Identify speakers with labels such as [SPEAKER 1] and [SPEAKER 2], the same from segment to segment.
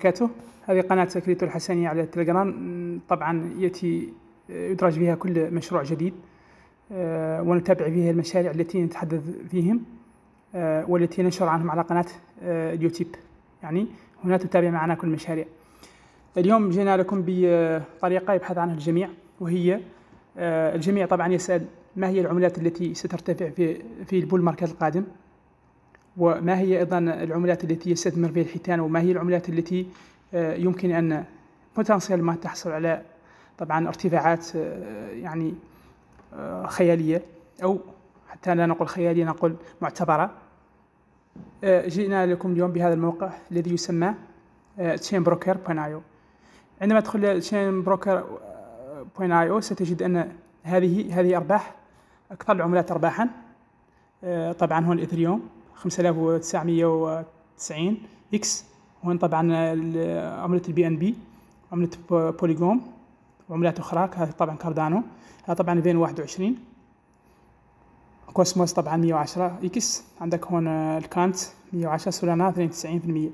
[SPEAKER 1] وبركاته هذه قناة كريتو الحسنية على التليجرام طبعا يأتي يدرج فيها كل مشروع جديد آه، ونتابع فيها المشاريع التي نتحدث فيهم آه، والتي ننشر عنهم على قناة آه، اليوتيوب يعني هنا تتابع معنا كل المشاريع اليوم جينا لكم بطريقة يبحث عنها الجميع وهي الجميع طبعا يسأل ما هي العملات التي سترتفع في البول ماركت القادم وما هي أيضا العملات التي يستثمر فيها الحيتان وما هي العملات التي آه، يمكن أن بوتنسيال ما تحصل على طبعا ارتفاعات آه، يعني آه، خيالية أو حتى لا نقول خيالية نقول معتبرة جئنا لكم اليوم بهذا الموقع الذي يسمى تشين بروكر بوينايو عندما تدخل تشين بروكر بوينايو ستجد أن هذه هذه أرباح أكثر العملات أرباحا طبعا هون الإثريوم 5990 اكس وين طبعا عملة البي ان بي عملة بوليجوم وعملات اخرى طبعا كاردانو هذا طبعا 2021 كوسموس طبعا 110 اكس عندك هون الكانت 110 سولانا 92% 92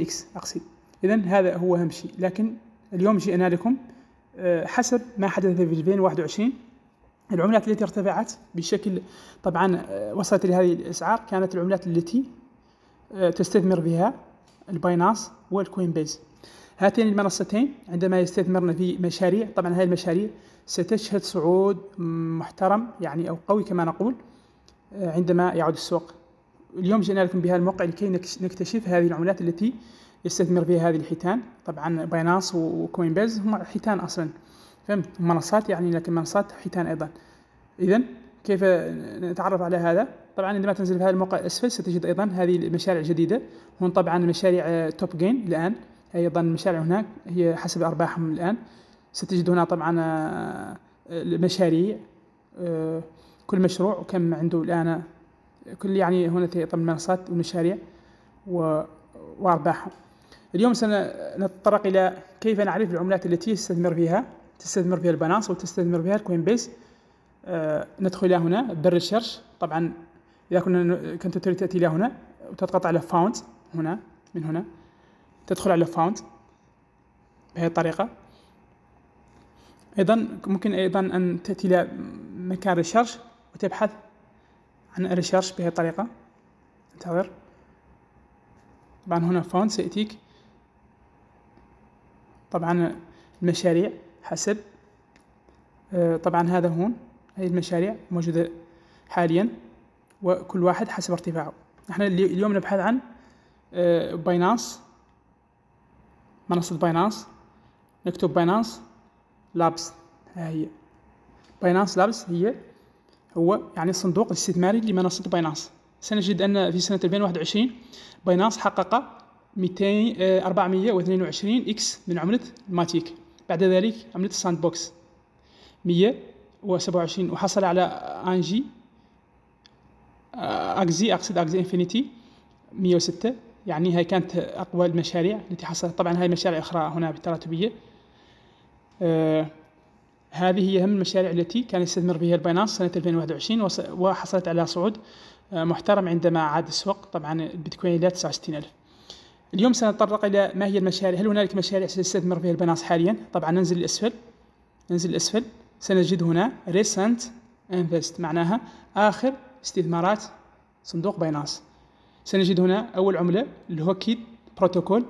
[SPEAKER 1] اكس اقصد اذا هذا هو اهم شيء لكن اليوم جئنا لكم آه، حسب ما حدث في 2021 العملات التي ارتفعت بشكل طبعا آه، وصلت لهذه الاسعار كانت العملات التي آه، تستثمر بها الباينانس والكوين بيز هاتين المنصتين عندما يستثمرن في مشاريع طبعا هذه المشاريع ستشهد صعود محترم يعني او قوي كما نقول آه، عندما يعود السوق اليوم جئنا لكم بهذا الموقع لكي نكتشف هذه العملات التي يستثمر فيها هذه الحيتان طبعا باينانس وكوين بيز هم حيتان اصلا فهمت منصات يعني لكن منصات حيتان ايضا اذا كيف نتعرف على هذا طبعا عندما تنزل في هذا الموقع اسفل ستجد ايضا هذه المشاريع الجديده هون طبعا مشاريع توب جين الان ايضا مشاريع هناك هي حسب ارباحهم الان ستجد هنا طبعا آه، المشاريع آه، كل مشروع وكم عنده الان كل يعني هنا طبعا المنصات والمشاريع وارباحهم اليوم سنتطرق الى كيف نعرف العملات التي يستثمر فيها تستثمر فيها البالانس وتستثمر فيها الكوين بيس آه ندخل الى هنا بالريسيرش سيرش طبعا اذا كنا كنت تريد تاتي الى هنا وتضغط على فاوند هنا من هنا تدخل على فاوند بهذه الطريقه ايضا ممكن ايضا ان تاتي الى مكان ريسيرش وتبحث عن الريسيرش بهذه الطريقه انتظر طبعا هنا فاوند سياتيك طبعا المشاريع حسب آه، طبعا هذا هون هاي المشاريع موجودة حاليا وكل واحد حسب ارتفاعه نحن اليوم نبحث عن باينانس آه، منصة باينانس نكتب باينانس لابس ها هي باينانس لابس هي هو يعني الصندوق الاستثماري لمنصة باينانس سنجد أن في سنة 2021 باينانس حقق 200 422 آه، إكس من عملة الماتيك بعد ذلك عملت الساند بوكس 127 وحصل على انجي آه، اكزي اقصد اكزي انفينيتي 106 يعني هاي كانت اقوى المشاريع التي حصلت طبعا هاي مشاريع اخرى هنا بالتراتبيه آه هذه هي أهم المشاريع التي كان يستثمر بها الباينانس سنة 2021 وحصلت على صعود آه، محترم عندما عاد السوق طبعا البيتكوين إلى 69000 اليوم سنتطرق إلى ما هي المشاريع هل هنالك مشاريع سيستثمر فيها البناص حاليا طبعا ننزل الأسفل ننزل الأسفل سنجد هنا recent invest معناها آخر استثمارات صندوق بيناس سنجد هنا أول عملة الهوكيد بروتوكول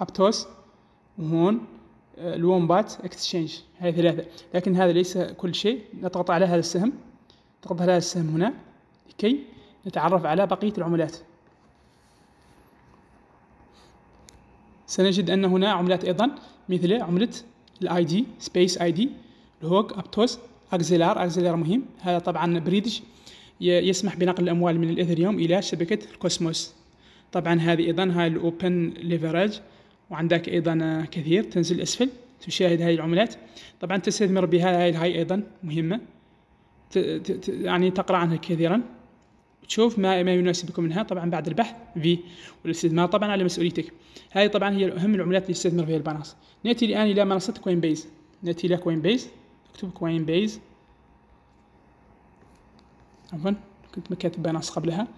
[SPEAKER 1] أبتوس وهون آه، الومبات اكستشينج هاي ثلاثة لكن هذا ليس كل شيء نضغط على هذا السهم نضغط على هذا السهم هنا لكي نتعرف على بقية العملات سنجد أن هنا عملات أيضا مثل عملة الاي دي سبيس اي دي الهوك ابتوس اكزيلار اكزيلار مهم هذا طبعا بريدج يسمح بنقل الاموال من الاثريوم الى شبكه الكوسموس طبعا هذه ايضا هاي الاوبن ليفرج وعندك ايضا كثير تنزل اسفل تشاهد هاي العملات طبعا تستثمر بها هاي الهاي ايضا مهمه يعني تقرا عنها كثيرا تشوف ما ما يناسبكم منها طبعا بعد البحث في والاستثمار طبعا على مسؤوليتك هذه طبعا هي اهم العملات اللي تستثمر فيها البناص ناتي الان الى منصه كوين بيز ناتي الى كوين بيز اكتب كوين بيز عفوا كنت مكاتب بناص قبلها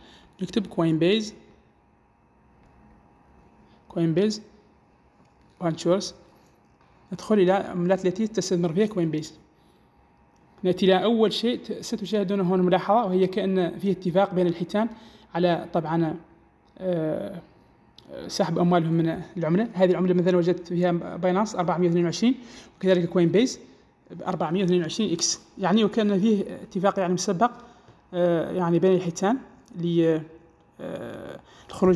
[SPEAKER 1] نكتب كوين بيز كوين بيز بانشورز ندخل الى العملات التي تستثمر فيها كوين بيز ناتي إلى أول شيء ستشاهدون هنا ملاحظة وهي كأن فيه اتفاق بين الحيتان على طبعا آه، سحب أموالهم من العملة هذه العملة مثلا وجدت فيها باينانس 422 وكذلك كوين بيز 422 اكس يعني وكان فيه اتفاق يعني مسبق آه، يعني بين الحيتان للخروج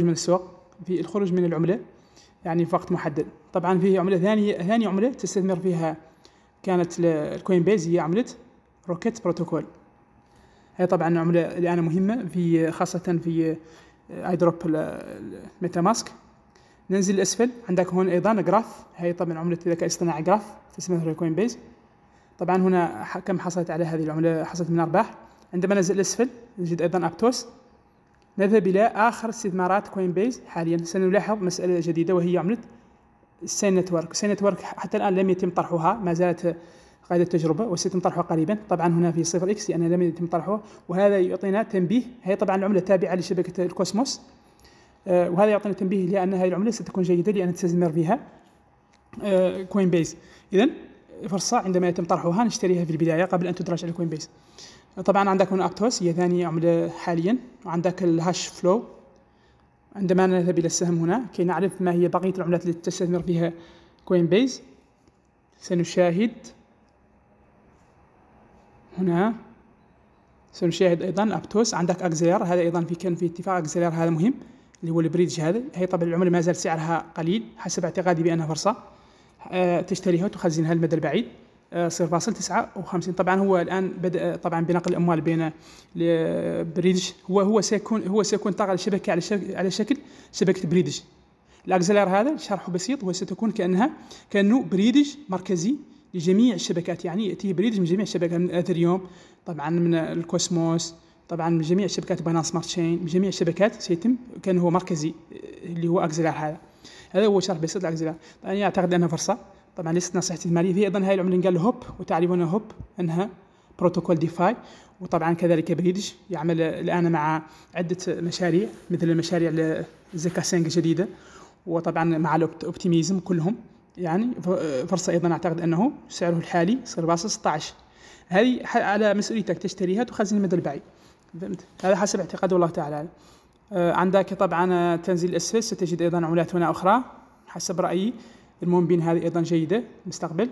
[SPEAKER 1] آه، من السوق في الخروج من العملة يعني في وقت محدد طبعا فيه عملة ثانية ثاني عملة تستثمر فيها كانت الكوين بيز هي عملة روكيت بروتوكول هي طبعا عملة الآن مهمة في خاصة في آه، اي دروب الميتا ماسك ننزل اسفل عندك هون ايضا جراف هي طبعا عمله الذكاء الاصطناعي جراف تسمى كوين بيز طبعا هنا كم حصلت على هذه العمله حصلت من ارباح عندما ننزل اسفل نجد ايضا ابتوس نذهب الى اخر استثمارات كوين بيز حاليا سنلاحظ مساله جديده وهي عمله السين نتورك السين نتورك حتى الان لم يتم طرحها ما زالت قاعدة التجربه وسيتم طرحه قريبا طبعا هنا في صفر اكس لان لم يتم طرحه وهذا يعطينا تنبيه هي طبعا العملة تابعه لشبكه الكوسموس آه، وهذا يعطينا تنبيه لان هذه العمله ستكون جيده لان تستثمر فيها كوين بيز اذا فرصه عندما يتم طرحها نشتريها في البدايه قبل ان تدرج على كوين بيز طبعا عندك هنا ابتوس هي ثاني عمله حاليا وعندك الهاش فلو عندما نذهب الى السهم هنا كي نعرف ما هي بقيه العملات التي تستثمر فيها كوين بيز سنشاهد هنا سنشاهد ايضا ابتوس عندك اكزيلير هذا ايضا في كان في اتفاق اكزيلير هذا مهم اللي هو البريدج هذا هي طبعا العمله ما زال سعرها قليل حسب اعتقادي بانها فرصه أه تشتريها وتخزنها المدى البعيد آه، صفر فاصل تسعة وخمسين طبعا هو الآن بدأ طبعا بنقل الأموال بين بريدج هو هو سيكون هو سيكون طاقة الشبكة على على شكل شبكة بريدج الأكزلير هذا شرحه بسيط وستكون كأنها كأنه بريدج مركزي لجميع الشبكات يعني يأتيه بريد من جميع الشبكات من اثريوم طبعا من الكوسموس طبعا من جميع الشبكات بانا سمارت تشين من جميع الشبكات سيتم كان هو مركزي آه، اللي هو اكزيلا هذا هذا هو شرح بسيط طبعا انا يعني اعتقد انها فرصه طبعا ليست نصيحة استثماريه هي ايضا هاي العمله قال هوب وتعرفون هوب انها بروتوكول ديفاي وطبعا كذلك بريدج يعمل الان مع عده مشاريع مثل المشاريع لزكا سينج الجديده وطبعا مع الاوبتيميزم كلهم يعني فرصة أيضا أعتقد أنه سعره الحالي يصير باص 16 هذه على مسؤوليتك تشتريها تخزن المدى البعيد فهمت هذا حسب اعتقاد الله تعالى آه، عندك طبعا تنزيل أسفل ستجد أيضا عملات هنا أخرى حسب رأيي المومبين هذه أيضا جيدة المستقبل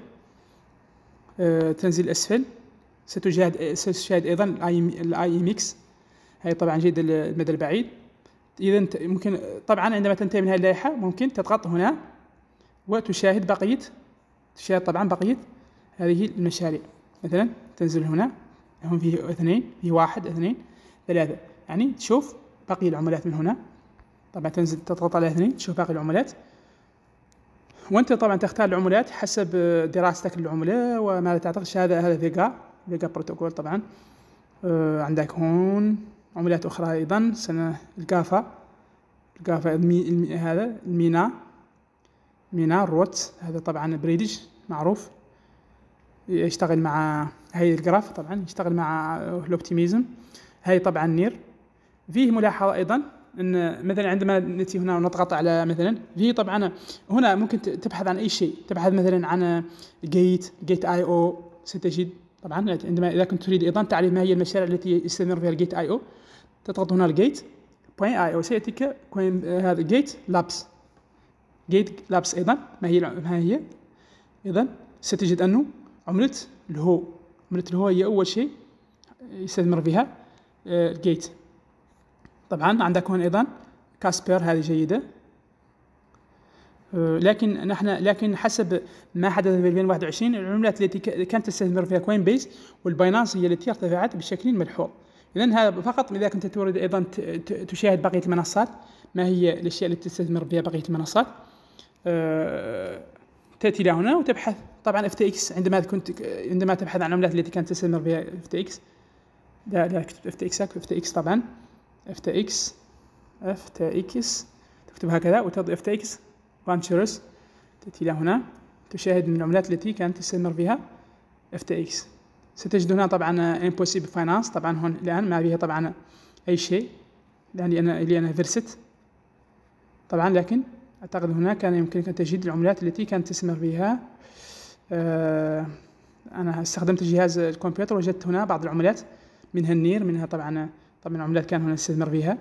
[SPEAKER 1] آه، تنزيل أسفل ستشاهد ستشاهد أيضا الآي ام اكس هي طبعا جيدة المدى البعيد إذا ممكن طبعا عندما تنتهي من هذه اللائحة ممكن تضغط هنا وتشاهد بقية تشاهد طبعا بقية هذه المشاريع مثلا تنزل هنا هون فيه اثنين فيه واحد اثنين ثلاثة يعني تشوف بقية العملات من هنا طبعا تنزل تضغط على اثنين تشوف باقي العملات وانت طبعا تختار العملات حسب دراستك للعملة وماذا تعتقد هذا هذا فيجا فيجا بروتوكول طبعا آه عندك هون عملات اخرى ايضا سنة الجافا الجافا المي... المي... هذا المينا مينا روت هذا طبعا بريدج معروف يشتغل مع هاي الجراف طبعا يشتغل مع الاوبتيميزم هاي طبعا نير فيه ملاحظة أيضا ان مثلا عندما ناتي هنا ونضغط على مثلا في طبعا هنا ممكن تبحث عن اي شيء تبحث مثلا عن جيت جيت اي او ستجد طبعا عندما اذا كنت تريد ايضا تعرف ما هي المشاريع التي يستمر فيها الجيت اي او تضغط هنا الجيت بوين اي او سياتيك هذا جيت لابس جيت لابس ايضا ما هي ما هي اذا ستجد انه عمله الهو عمله الهو هي اول شيء يستثمر فيها آه، الجيت طبعا عندك هون ايضا كاسبر هذه جيده آه، لكن نحن لكن حسب ما حدث في 2021 العملات التي كانت تستثمر فيها كوين بيس والباينانس هي التي ارتفعت بشكل ملحوظ اذا هذا فقط اذا كنت تريد ايضا تشاهد بقيه المنصات ما هي الاشياء التي تستثمر فيها بقيه المنصات آه، تاتي الى هنا وتبحث طبعا اف تي اكس عندما كنت عندما تبحث عن العملات التي كانت تستثمر بها اف تي اكس لا لا اكتب اف تي اكس اف تي اكس طبعا اف تي اكس اف تي اكس تكتب هكذا وتضع اف تي اكس فانشرز تاتي الى هنا تشاهد من العملات التي كانت تستثمر بها اف تي اكس ستجد هنا طبعا امبوسيبل فاينانس طبعا هون الان ما بها طبعا اي شيء الان لان لان فيرست طبعا لكن أعتقد هنا كان يمكنك تجد العملات التي كانت تستثمر بها آه، أنا استخدمت جهاز الكمبيوتر وجدت هنا بعض العملات منها النير منها طبعا طبعا عملات كان هنا استثمر فيها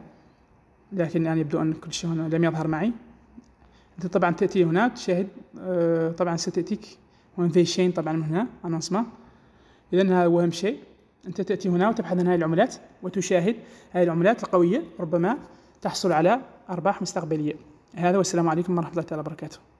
[SPEAKER 1] لكن الآن يعني يبدو أن كل شيء هنا لم يظهر معي أنت طبعا تأتي هنا تشاهد آه، طبعا ستأتيك وين في شين طبعا من هنا أنونسمون إذا هذا هو أهم شيء أنت تأتي هنا وتبحث عن هذه العملات وتشاهد هذه العملات القوية ربما تحصل على أرباح مستقبلية هذا والسلام عليكم ورحمة الله تعالى وبركاته